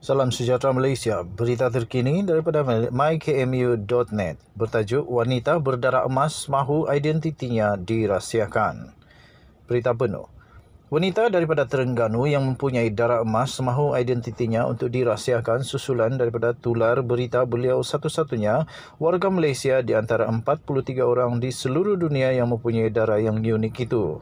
Salam sejahtera Malaysia. Berita terkini daripada mykmu.net bertajuk Wanita Berdarah Emas Mahu Identitinya Dirahsiakan. Berita penuh. Wanita daripada Terengganu yang mempunyai darah emas mahu identitinya untuk dirahsiakan susulan daripada tular berita beliau satu-satunya warga Malaysia di antara 43 orang di seluruh dunia yang mempunyai darah yang unik itu.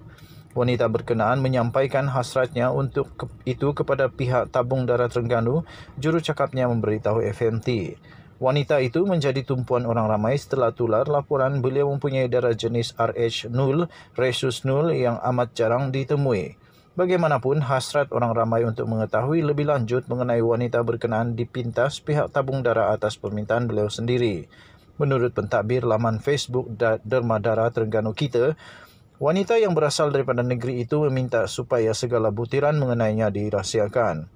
Wanita berkenaan menyampaikan hasratnya untuk itu kepada pihak tabung darah Terengganu, jurucakapnya memberitahu FMT. Wanita itu menjadi tumpuan orang ramai setelah tular laporan beliau mempunyai darah jenis RH0, Rhesus 0 yang amat jarang ditemui. Bagaimanapun, hasrat orang ramai untuk mengetahui lebih lanjut mengenai wanita berkenaan dipintas pihak tabung darah atas permintaan beliau sendiri. Menurut pentadbir laman Facebook Dermadara Terengganu Kita, Wanita yang berasal daripada negeri itu meminta supaya segala butiran mengenainya dirahsiakan.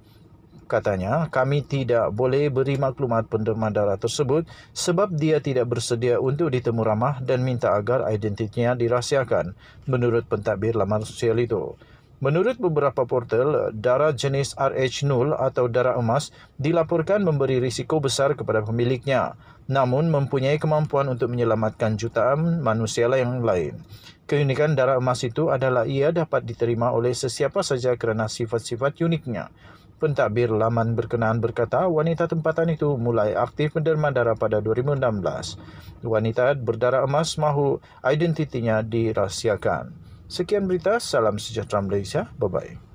Katanya, kami tidak boleh beri maklumat penderma darah tersebut sebab dia tidak bersedia untuk ditemu ramah dan minta agar identitinya dirahsiakan, menurut pentadbir laman sosial itu. Menurut beberapa portal, darah jenis RH0 atau darah emas dilaporkan memberi risiko besar kepada pemiliknya, namun mempunyai kemampuan untuk menyelamatkan jutaan manusia yang lain. Keunikan darah emas itu adalah ia dapat diterima oleh sesiapa saja kerana sifat-sifat uniknya. Pentadbir laman berkenaan berkata wanita tempatan itu mulai aktif menderma darah pada 2016. Wanita berdarah emas mahu identitinya dirahsiakan. Sekian berita, salam sejahtera Malaysia. Bye-bye.